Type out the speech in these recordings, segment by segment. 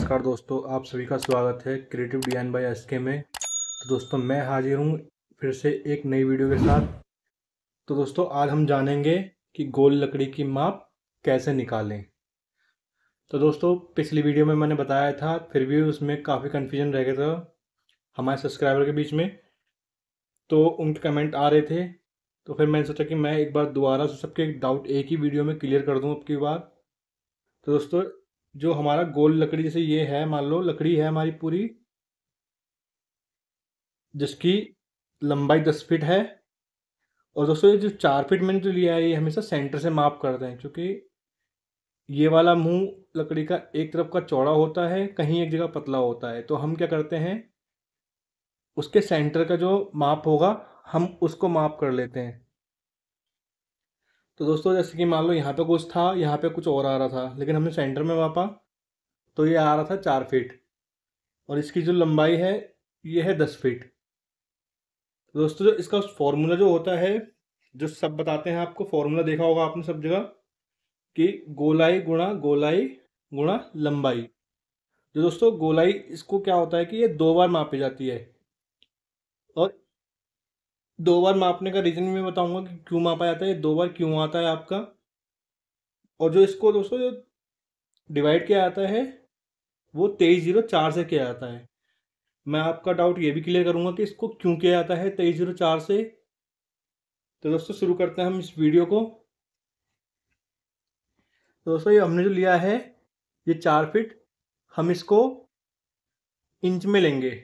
नमस्कार दोस्तों आप सभी का स्वागत है क्रिएटिव डिजाइन बाय एस के में तो दोस्तों मैं हाजिर हूँ फिर से एक नई वीडियो के साथ तो दोस्तों आज हम जानेंगे कि गोल लकड़ी की माप कैसे निकालें तो दोस्तों पिछली वीडियो में मैंने बताया था फिर भी उसमें काफ़ी कन्फ्यूजन रह गया था हमारे सब्सक्राइबर के बीच में तो उनके कमेंट आ रहे थे तो फिर मैंने सोचा कि मैं एक बार दोबारा से सबके डाउट एक ही वीडियो में क्लियर कर दूँ अब बार तो दोस्तों जो हमारा गोल लकड़ी जैसे ये है मान लो लकड़ी है हमारी पूरी जिसकी लंबाई दस फीट है और दोस्तों ये जो चार फीट मैंने जो लिया है ये हमेशा सेंटर से माप करते हैं क्योंकि ये वाला मुंह लकड़ी का एक तरफ का चौड़ा होता है कहीं एक जगह पतला होता है तो हम क्या करते हैं उसके सेंटर का जो माप होगा हम उसको माप कर लेते हैं तो दोस्तों जैसे कि मान लो यहाँ पे कुछ था यहाँ पे कुछ और आ रहा था लेकिन हमने सेंटर में मापा तो ये आ रहा था चार फीट और इसकी जो लंबाई है ये है दस फीट तो दोस्तों जो इसका फॉर्मूला जो होता है जो सब बताते हैं आपको फॉर्मूला देखा होगा आपने सब जगह कि गोलाई गुणा गोलाई गुणा लंबाई जो दोस्तों गोलाई इसको क्या होता है कि ये दो बार मापी जाती है और दो बार मापने का रीज़न मैं बताऊंगा कि क्यों मापा जाता है दो बार क्यों आता है आपका और जो इसको दोस्तों जो डिवाइड किया जाता है वो तेईस जीरो चार से किया जाता है मैं आपका डाउट ये भी क्लियर करूंगा कि इसको क्यों किया जाता है तेईस जीरो चार से तो दोस्तों शुरू करते हैं हम इस वीडियो को तो दोस्तों ये हमने जो लिया है ये चार फिट हम इसको इंच में लेंगे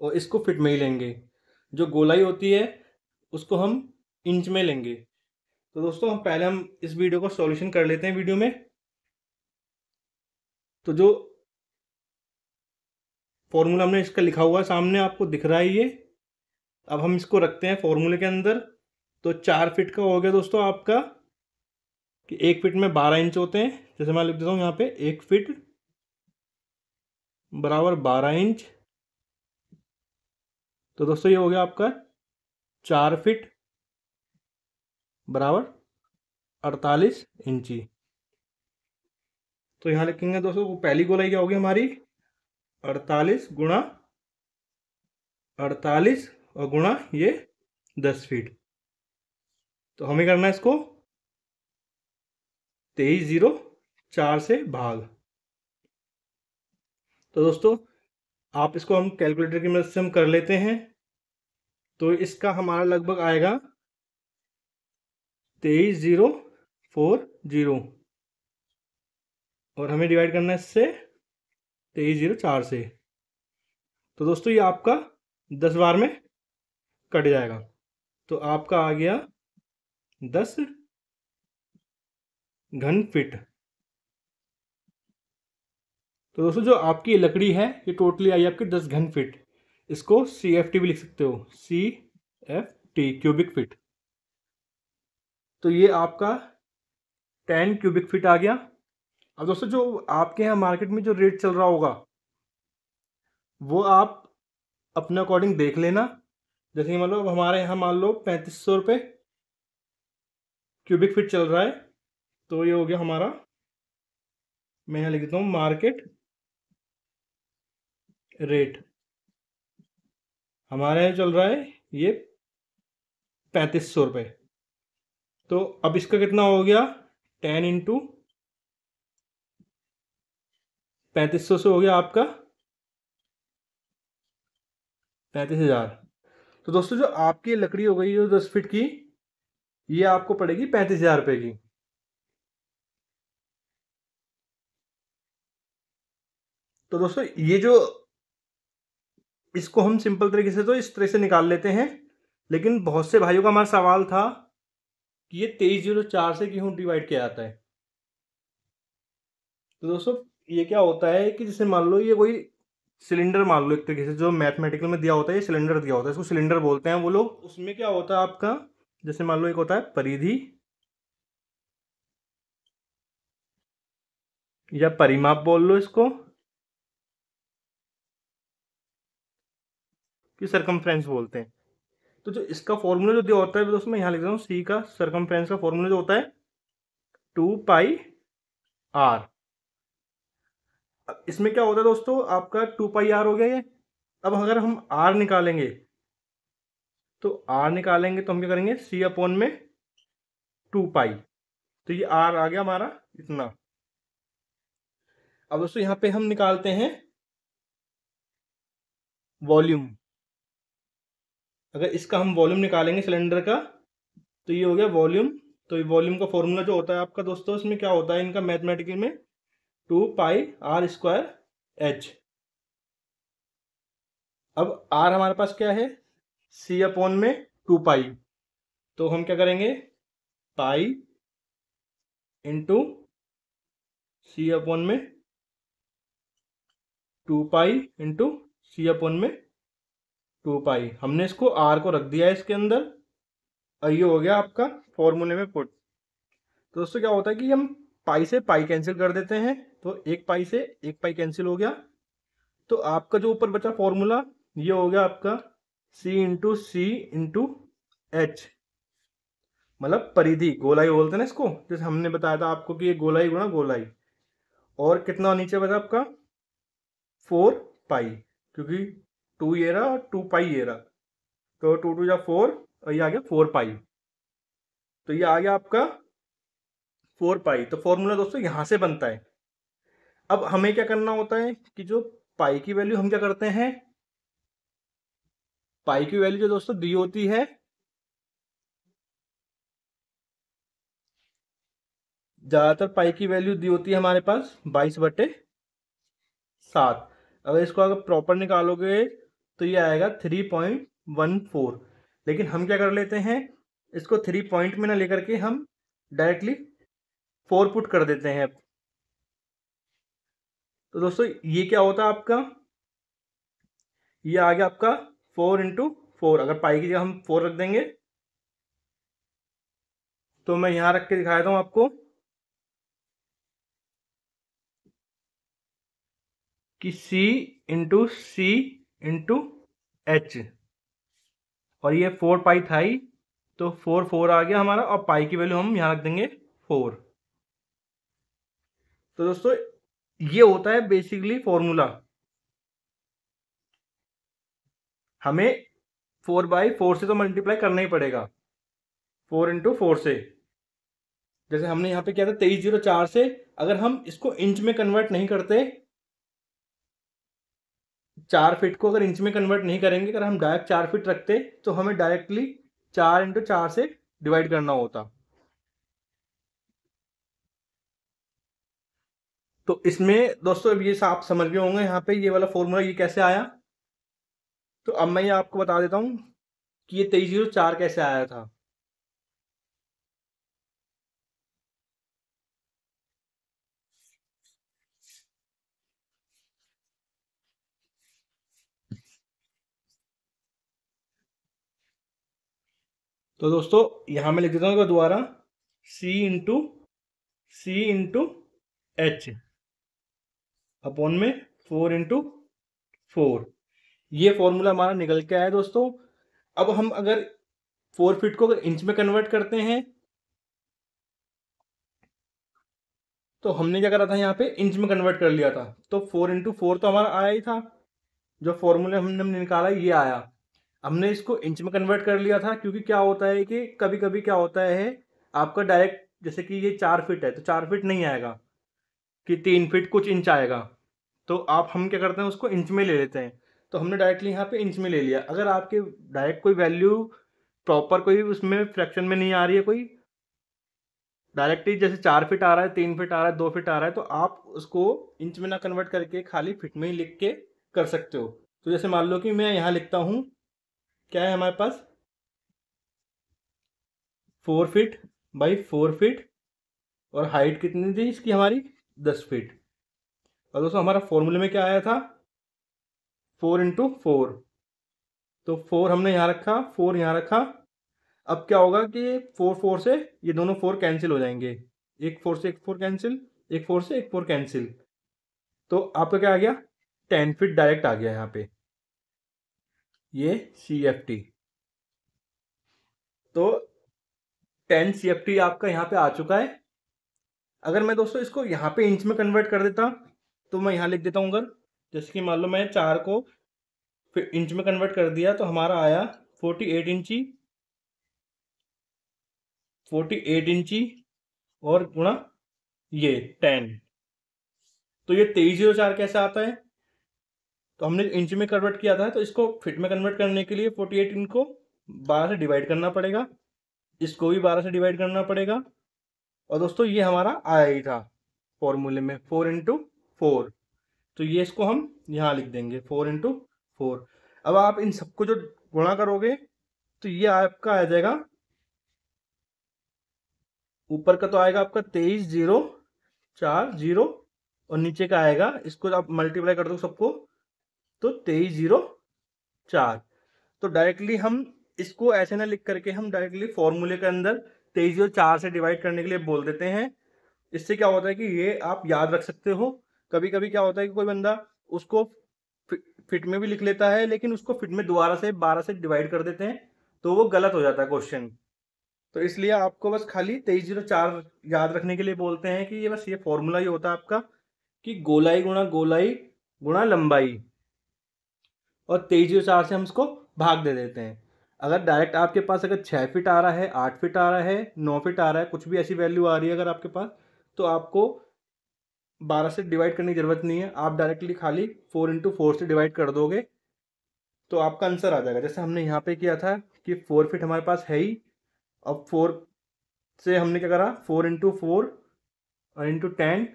और इसको फिट में ही लेंगे जो गोलाई होती है उसको हम इंच में लेंगे तो दोस्तों हम पहले हम इस वीडियो को सॉल्यूशन कर लेते हैं वीडियो में तो जो फॉर्मूला हमने इसका लिखा हुआ है सामने आपको दिख रहा है ये अब हम इसको रखते हैं फॉर्मूले के अंदर तो चार फिट का हो गया दोस्तों आपका कि एक फिट में बारह इंच होते हैं जैसे मैं लिख देता हूँ यहाँ पे एक फिट बराबर बारह इंच तो दोस्तों ये हो गया आपका चार फिट बराबर अड़तालीस इंची तो यहां लिखेंगे दोस्तों वो पहली गोलाई क्या होगी हमारी अड़तालीस गुणा अड़तालीस और गुणा ये दस फीट तो हमें करना है इसको तेईस जीरो चार से भाग तो दोस्तों आप इसको हम कैलकुलेटर की मदद से हम कर लेते हैं तो इसका हमारा लगभग आएगा तेईस ज़ीरो फोर ज़ीरो और हमें डिवाइड करना है इससे तेईस ज़ीरो चार से तो दोस्तों ये आपका दस बार में कट जाएगा तो आपका आ गया दस घन फिट तो दोस्तों जो आपकी लकड़ी है ये टोटली आई आपकी दस घन फिट इसको सी एफ टी भी लिख सकते हो C F T cubic feet तो ये आपका टेन क्यूबिक फिट आ गया अब दोस्तों जो आपके यहाँ मार्केट में जो रेट चल रहा होगा वो आप अपने अकॉर्डिंग देख लेना जैसे मान लो हमारे यहाँ मान लो पैंतीस सौ रुपये क्यूबिक फिट चल रहा है तो ये हो गया हमारा मैं यहाँ लिख देता हूँ मार्केट रेट हमारे यहाँ चल रहा है ये पैंतीस सौ रुपये तो अब इसका कितना हो गया टेन इंटू पैंतीस सौ से हो गया आपका पैंतीस हजार तो दोस्तों जो आपकी लकड़ी हो गई जो दस फीट की ये आपको पड़ेगी पैंतीस हजार रुपये की तो दोस्तों ये जो इसको हम सिंपल तरीके से तो इस तरह से निकाल लेते हैं लेकिन बहुत से भाइयों का हमारा सवाल था कि ये तेईस जीरो चार से क्यों डिवाइड किया जाता है तो दोस्तों ये क्या होता है कि जैसे मान लो ये कोई सिलेंडर मान लो एक तरीके से जो मैथमेटिकल में दिया होता है ये सिलेंडर दिया होता है इसको सिलेंडर बोलते हैं वो लोग उसमें क्या होता है आपका जैसे मान लो एक होता है परिधि या परिमाप बोल लो इसको कि सरकमफ्रेंस बोलते हैं तो जो इसका फॉर्मूला जो दिया होता है दोस्तों मैं यहाँ लिख हूँ सी का सरकमफ्रेंस का फॉर्मूला जो होता है टू पाई आर इसमें क्या होता है दोस्तों आपका टू पाई आर हो गया ये अब अगर हम आर निकालेंगे तो आर निकालेंगे तो हम क्या करेंगे सी अपोन में टू पाई तो ये आर आ गया हमारा इतना अब दोस्तों यहां पे हम निकालते हैं वॉल्यूम अगर इसका हम वॉल्यूम निकालेंगे सिलेंडर का तो ये हो गया वॉल्यूम तो ये वॉल्यूम का फॉर्मूला जो होता है आपका दोस्तों इसमें क्या होता है इनका मैथमेटिकल में two pi R square H अब आर हमारे पास क्या है सी अपॉन में टू पाई तो हम क्या करेंगे पाई इंटू सी अपॉन में two pi into C upon में टू पाई हमने इसको आर को रख दिया है इसके अंदर ये हो गया आपका फॉर्मूले में पुट तो दोस्तों क्या होता है कि हम पाई से पाई कैंसिल कर देते हैं तो एक पाई से एक पाई कैंसिल हो गया तो आपका जो ऊपर बचा फॉर्मूला ये हो गया आपका C into C into H मतलब परिधि गोलाई बोलते हैं ना इसको जैसे हमने बताया था आपको कि ये गोलाई गुणा गोलाई और कितना नीचे बचा आपका फोर पाई क्योंकि टू ये रहा और टू पाई ये रहा तो टू टू या फोर और ये आ गया फोर पाई तो ये आ गया आपका फोर पाई तो फॉर्मूला दोस्तों यहां से बनता है अब हमें क्या करना होता है कि जो पाई की वैल्यू हम क्या करते हैं पाई की वैल्यू जो दोस्तों दी होती है ज्यादातर पाई की वैल्यू दी होती है हमारे पास बाईस बटे सात अगर इसको अगर प्रॉपर निकालोगे तो ये आएगा थ्री पॉइंट वन फोर लेकिन हम क्या कर लेते हैं इसको थ्री पॉइंट में ना लेकर के हम डायरेक्टली फोर पुट कर देते हैं तो दोस्तों ये क्या होता है आपका ये आ गया आपका फोर इंटू फोर अगर पाई की जगह हम फोर रख देंगे तो मैं यहां रख के दिखा देता हूं आपको कि c into C into H और ये फोर पाई थाई तो फोर फोर आ गया हमारा और पाई की वैल्यू हम यहाँ रख देंगे फोर तो दोस्तों ये होता है बेसिकली फॉर्मूला हमें फोर बाई फोर से तो मल्टीप्लाई करना ही पड़ेगा फोर इंटू फोर से जैसे हमने यहाँ पे किया था तेईस जीरो चार से अगर हम इसको इंच में कन्वर्ट नहीं करते चार फीट को अगर इंच में कन्वर्ट नहीं करेंगे अगर हम डायरेक्ट चार फीट रखते तो हमें डायरेक्टली चार इंटू चार से डिवाइड करना होता तो इसमें दोस्तों अब ये आप समझ गए होंगे यहाँ पे ये वाला फॉर्मूला ये कैसे आया तो अब मैं ये आपको बता देता हूँ कि ये तेईस जीरो चार कैसे आया था तो दोस्तों यहां मैं लिख देता हूँ दोबारा C into C into H upon में फोर इंटू फोर ये फॉर्मूला हमारा निकल के आया दोस्तों अब हम अगर फोर फीट को अगर इंच में कन्वर्ट करते हैं तो हमने क्या करा था यहाँ पे इंच में कन्वर्ट कर लिया था तो फोर इंटू फोर तो हमारा आया ही था जो फॉर्मूला हमने निकाला ये आया हमने इसको इंच में कन्वर्ट कर लिया था क्योंकि क्या होता है कि कभी कभी क्या होता है आपका डायरेक्ट जैसे कि ये चार फिट है तो चार फिट नहीं आएगा कि तीन फिट कुछ इंच आएगा तो आप हम क्या करते हैं उसको इंच में ले लेते हैं तो हमने डायरेक्टली यहाँ पे इंच में ले लिया अगर आपके डायरेक्ट कोई वैल्यू प्रॉपर कोई उसमें फ्रैक्शन में नहीं आ रही है कोई डायरेक्टली जैसे चार फिट आ रहा है तीन फिट आ रहा है दो फिट आ रहा है तो आप उसको इंच में ना कन्वर्ट करके खाली फिट में ही लिख के कर सकते हो तो जैसे मान लो कि मैं यहाँ लिखता हूँ क्या है हमारे पास four feet by four feet और हाइट कितनी थी इसकी हमारी दस फीट और दोस्तों हमारा फॉर्मूले में क्या आया था फोर इंटू फोर तो फोर हमने यहाँ रखा फोर यहाँ रखा अब क्या होगा कि फोर फोर से ये दोनों फोर कैंसिल हो जाएंगे एक फोर से एक फोर कैंसिल एक फोर से एक फोर कैंसिल तो आपका क्या आ गया टेन फिट डायरेक्ट आ गया यहाँ पे ये सी एफ टी तो टेन सी एफ टी आपका यहां पे आ चुका है अगर मैं दोस्तों इसको यहां पे इंच में कन्वर्ट कर देता तो मैं यहां लिख देता हूं अगर जैसे कि मान लो मैं चार को फिर इंच में कन्वर्ट कर दिया तो हमारा आया फोर्टी एट इंची फोर्टी एट इंची और गुणा ये टेन तो ये तेईस जीरो चार कैसे आता है तो हमने इंच में कन्वर्ट किया था तो इसको फिट में कन्वर्ट करने के लिए फोर्टी एट इनको बारह से डिवाइड करना पड़ेगा इसको भी बारह से डिवाइड करना पड़ेगा और दोस्तों ये हमारा आया ही था फॉर्मूले में फोर इंटू फोर तो ये इसको हम यहाँ लिख देंगे फोर इंटू फोर अब आप इन सबको जो गुणा करोगे तो ये आपका आ जाएगा ऊपर का तो आएगा आपका तेईस जीरो चार जीरो और नीचे का आएगा इसको आप मल्टीप्लाई कर दो सबको तो तेईस जीरो चार तो डायरेक्टली हम इसको ऐसे ना लिख करके हम डायरेक्टली फॉर्मूले के अंदर तेईस जीरो चार से डिवाइड करने के लिए बोल देते हैं इससे क्या होता है कि ये आप याद रख सकते हो कभी कभी क्या होता है कि कोई बंदा उसको फिट में भी लिख लेता है लेकिन उसको फिट में दोबारा से बारह से डिवाइड कर देते हैं तो वो गलत हो जाता है क्वेश्चन तो इसलिए आपको बस खाली तेईस जीरो चार याद रखने के लिए बोलते हैं कि ये बस ये फॉर्मूला ही होता है आपका कि गोलाई गुणा गोलाई गुणा लंबाई और तेजी जीरो चार से हम उसको भाग दे देते हैं अगर डायरेक्ट आपके पास अगर छः फिट आ रहा है आठ फिट आ रहा है नौ फिट आ रहा है कुछ भी ऐसी वैल्यू आ रही है अगर आपके पास तो आपको बारह से डिवाइड करने की ज़रूरत नहीं है आप डायरेक्टली खाली फोर इंटू फोर से डिवाइड कर दोगे तो आपका आंसर आ जाएगा जैसे हमने यहाँ पे किया था कि फोर फिट हमारे पास है ही अब फोर से हमने क्या करा फोर इंटू फोर और इंटू टेन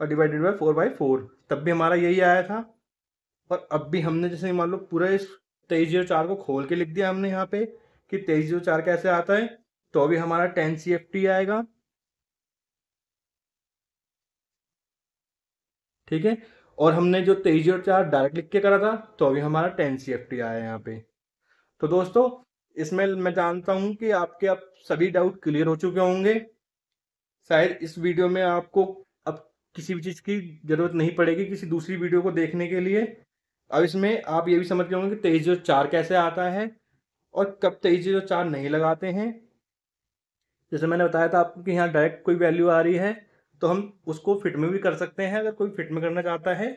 और divided by four by four तब भी हमारा यही आया था और अब भी हमने जैसे मान लो पूरा इस तेईस जीरो चार को खोल के लिख दिया हमने यहाँ पे कि तेईस जीरो चार कैसे आता है तो अभी हमारा टेन सी एफ टी आएगा ठीक है और हमने जो तेईस जीरो चार डायरेक्ट लिख के करा था तो अभी हमारा टेन सी एफ टी आया यहाँ पे तो दोस्तों इसमें मैं जानता हूं कि आपके अब सभी डाउट क्लियर हो चुके होंगे शायद इस वीडियो में आपको अब किसी भी चीज़ की ज़रूरत नहीं पड़ेगी किसी दूसरी वीडियो को देखने के लिए अब इसमें आप ये भी समझ गए होंगे कि तेईस जीरो चार कैसे आता है और कब तेईस जीरो चार नहीं लगाते हैं जैसे मैंने बताया था आपको कि यहाँ डायरेक्ट कोई वैल्यू आ रही है तो हम उसको फिट में भी कर सकते हैं अगर कोई फिट में करना चाहता है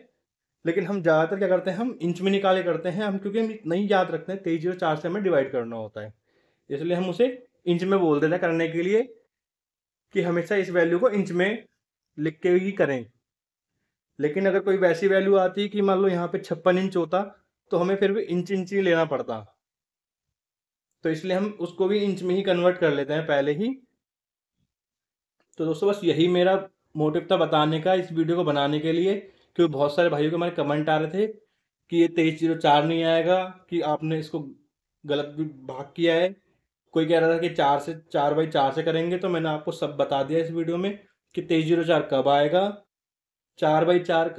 लेकिन हम ज़्यादातर क्या करते हैं हम इंच में निकाले करते हैं हम क्योंकि हम नहीं याद रखते हैं तेईस जीरो चार से हमें डिवाइड करना होता है इसलिए हम उसे इंच में बोल देते हैं करने के लिए कि हमेशा इस वैल्यू को इंच में लिख के ही करें लेकिन अगर कोई वैसी वैल्यू आती कि मान लो यहाँ पे छप्पन इंच होता तो हमें फिर भी इंच इंच ही लेना पड़ता तो इसलिए हम उसको भी इंच में ही कन्वर्ट कर लेते हैं पहले ही तो दोस्तों बस यही मेरा मोटिव था बताने का इस वीडियो को बनाने के लिए क्योंकि बहुत सारे भाइयों के हमारे कमेंट आ रहे थे कि ये तेईस जीरो चार नहीं आएगा कि आपने इसको गलत भी भाग किया है कोई कह रहा था कि चार से चार बाई चार से करेंगे तो मैंने आपको सब बता दिया इस वीडियो में कि तेईस जीरो चार कब आएगा चार बाई चार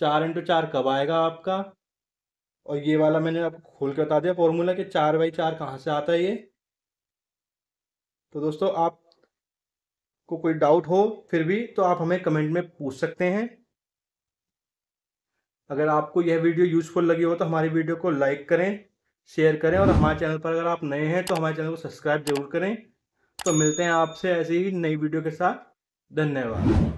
चार इंटू चार कब आएगा आपका और ये वाला मैंने आपको खोल के बता दिया फॉर्मूला कि चार बाई चार कहाँ से आता है ये तो दोस्तों आप को कोई डाउट हो फिर भी तो आप हमें कमेंट में पूछ सकते हैं अगर आपको यह वीडियो यूजफुल लगी हो तो हमारी वीडियो को लाइक करें शेयर करें और हमारे चैनल पर अगर आप नए हैं तो हमारे चैनल को सब्सक्राइब जरूर करें तो मिलते हैं आपसे ऐसी ही नई वीडियो के साथ धन्यवाद